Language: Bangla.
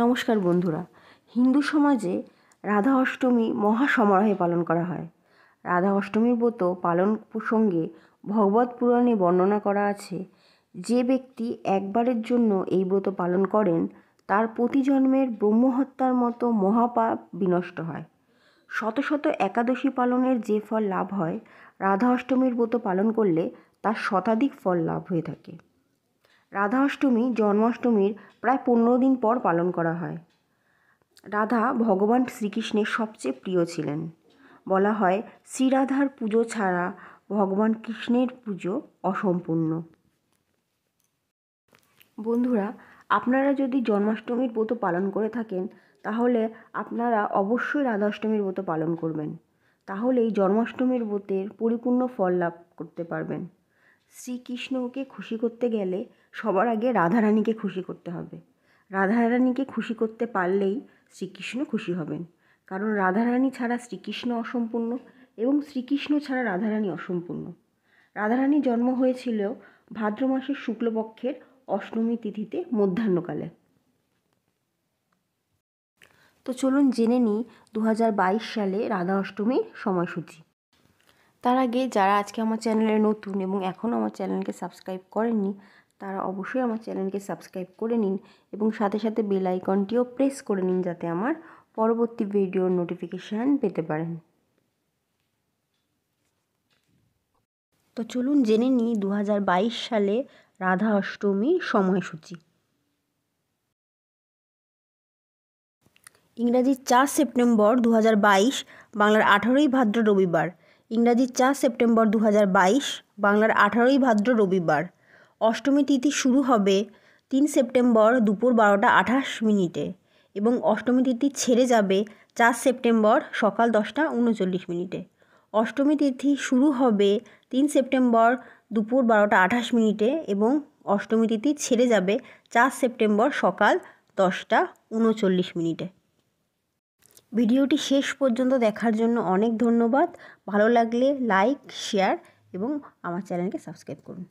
নমস্কার বন্ধুরা হিন্দু সমাজে রাধা অষ্টমী মহা সমারোহে পালন করা হয় রাধা অষ্টমীর ব্রত পালন প্রসঙ্গে ভগবত পুরাণে বর্ণনা করা আছে যে ব্যক্তি একবারের জন্য এই ব্রত পালন করেন তার প্রতি জন্মের ব্রহ্মহত্যার মতো মহাপাপ বিনষ্ট হয় শত শত একাদশী পালনের যে ফল লাভ হয় রাধা অষ্টমীর ব্রত পালন করলে তার শতাধিক ফল লাভ হয়ে থাকে রাধা অষ্টমী জন্মাষ্টমীর প্রায় পনেরো দিন পর পালন করা হয় রাধা ভগবান শ্রীকৃষ্ণের সবচেয়ে প্রিয় ছিলেন বলা হয় শ্রীরাধার পুজো ছাড়া ভগবান কৃষ্ণের পুজো অসম্পূর্ণ বন্ধুরা আপনারা যদি জন্মাষ্টমীর ব্রত পালন করে থাকেন তাহলে আপনারা অবশ্যই রাধাষ্টমীর ব্রত পালন করবেন তাহলে এই জন্মাষ্টমীর ব্রতের পরিপূর্ণ ফল লাভ করতে পারবেন শ্রীকৃষ্ণকে খুশি করতে গেলে সবার আগে রাধারানীকে খুশি করতে হবে রাধারানীকে খুশি করতে পারলেই শ্রীকৃষ্ণ খুশি হবেন কারণ রাধারানী ছাড়া শ্রীকৃষ্ণ অসম্পূর্ণ এবং শ্রীকৃষ্ণ ছাড়া রাধারানী অসম্পূর্ণ রাধারানীর জন্ম হয়েছিল ভাদ্র মাসের শুক্লপক্ষের অষ্টমী তিথিতে মধ্যাহ্নকালে তো চলুন জেনে নিই দু সালে রাধা অষ্টমীর সময়সূচি তার আগে যারা আজকে আমার চ্যানেলে নতুন এবং এখনও আমার চ্যানেলকে সাবস্ক্রাইব করেননি তারা অবশ্যই আমার চ্যানেলকে সাবস্ক্রাইব করে নিন এবং সাথে সাথে বেল আইকনটিও প্রেস করে নিন যাতে আমার পরবর্তী ভিডিওর নোটিফিকেশান পেতে পারেন তো চলুন জেনে নিই দু সালে রাধা অষ্টমীর সময়সূচি ইংরাজি চার সেপ্টেম্বর দু বাংলার আঠারোই ভাদ্র রবিবার ইংরাজির চার সেপ্টেম্বর দু বাংলার আঠারোই ভাদ্র রবিবার অষ্টমী তিথি শুরু হবে তিন সেপ্টেম্বর দুপুর বারোটা আঠাশ মিনিটে এবং অষ্টমী তিথি ছেড়ে যাবে চার সেপ্টেম্বর সকাল দশটা উনচল্লিশ মিনিটে অষ্টমী তিথি শুরু হবে তিন সেপ্টেম্বর দুপুর বারোটা আঠাশ মিনিটে এবং অষ্টমী তিথি ছেড়ে যাবে চার সেপ্টেম্বর সকাল দশটা উনচল্লিশ মিনিটে ভিডিওটি শেষ পর্যন্ত দেখার জন্য অনেক ধন্যবাদ ভালো লাগলে লাইক শেয়ার এবং আমার চ্যানেলকে সাবস্ক্রাইব করুন